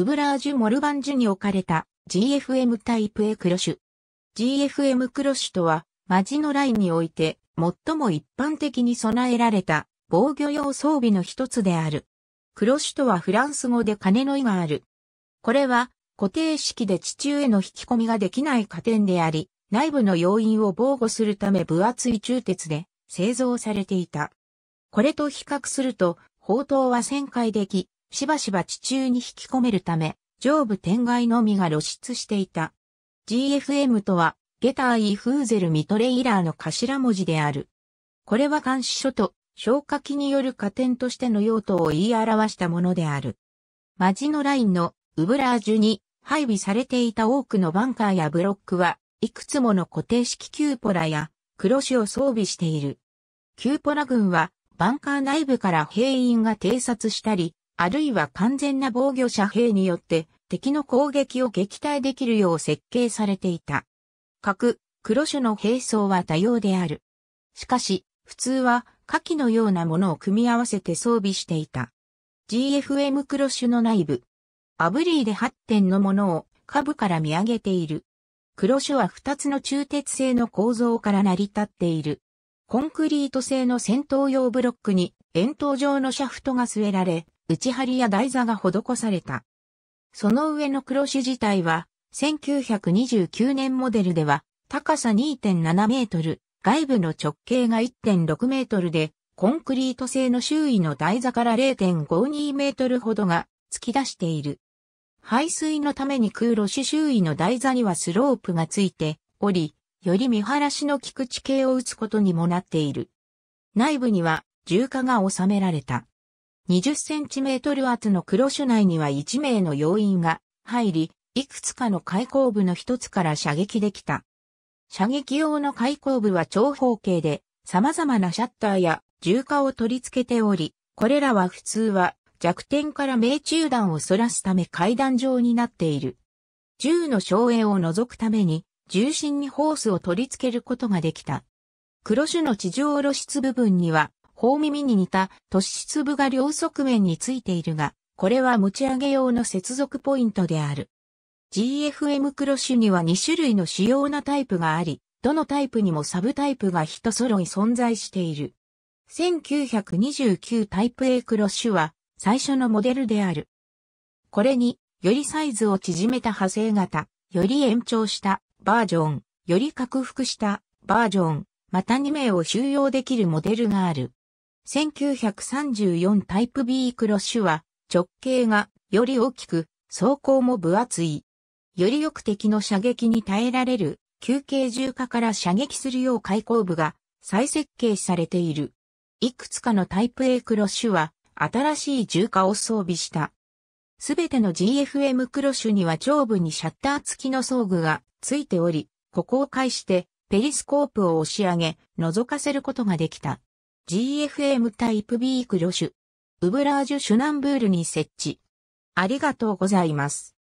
ウブラージュ・モルバンジュに置かれた GFM タイプ A クロシュ。GFM クロシュとは、マジのラインにおいて、最も一般的に備えられた防御用装備の一つである。クロシュとはフランス語で金の意がある。これは固定式で地中への引き込みができない加点であり、内部の要因を防護するため分厚い中鉄で製造されていた。これと比較すると、砲塔は旋回でき、しばしば地中に引き込めるため、上部天外のみが露出していた。GFM とは、ゲターイ・フーゼル・ミトレイラーの頭文字である。これは監視書と消火器による加点としての用途を言い表したものである。マジのラインのウブラージュに配備されていた多くのバンカーやブロックはいくつもの固定式キューポラや黒紙を装備している。キューポラ軍はバンカー内部から兵員が偵察したり、あるいは完全な防御者兵によって敵の攻撃を撃退できるよう設計されていた。核、黒種の兵装は多様である。しかし、普通は下記のようなものを組み合わせて装備していた。GFM 黒種の内部。アブリーで8点のものを下部から見上げている。黒種は2つの中鉄製の構造から成り立っている。コンクリート製の戦闘用ブロックに円筒状のシャフトが据えられ、内張りや台座が施された。その上の黒種自体は、1929年モデルでは、高さ2.7メートル、外部の直径が1.6メートルで、コンクリート製の周囲の台座から0.52メートルほどが突き出している。排水のために空路種周囲の台座にはスロープがついており、より見晴らしの効く地形を打つことにもなっている。内部には重火が収められた。2 0センチメートル厚の黒種内には1名の要員が入り、いくつかの開口部の一つから射撃できた。射撃用の開口部は長方形で、様々なシャッターや重火を取り付けており、これらは普通は弱点から命中弾を反らすため階段状になっている。銃の省エを除くために、重心にホースを取り付けることができた。黒種の地上露出部分には、方耳に似た突出部が両側面についているが、これは持ち上げ用の接続ポイントである。GFM クロッシュには2種類の主要なタイプがあり、どのタイプにもサブタイプが一揃い存在している。1929タイプ A クロッシュは最初のモデルである。これに、よりサイズを縮めた派生型、より延長したバージョン、より拡幅したバージョン、また2名を収容できるモデルがある。1934タイプ B クロッシュは直径がより大きく、走行も分厚い。よりよく敵の射撃に耐えられる、休憩重火から射撃するよう開口部が再設計されている。いくつかのタイプ A クロッシュは新しい重火を装備した。すべての GFM クロッシュには上部にシャッター付きの装具が付いており、ここを介してペリスコープを押し上げ、覗かせることができた。GFM タイプ B クロシュ、ウブラージュシュナンブールに設置。ありがとうございます。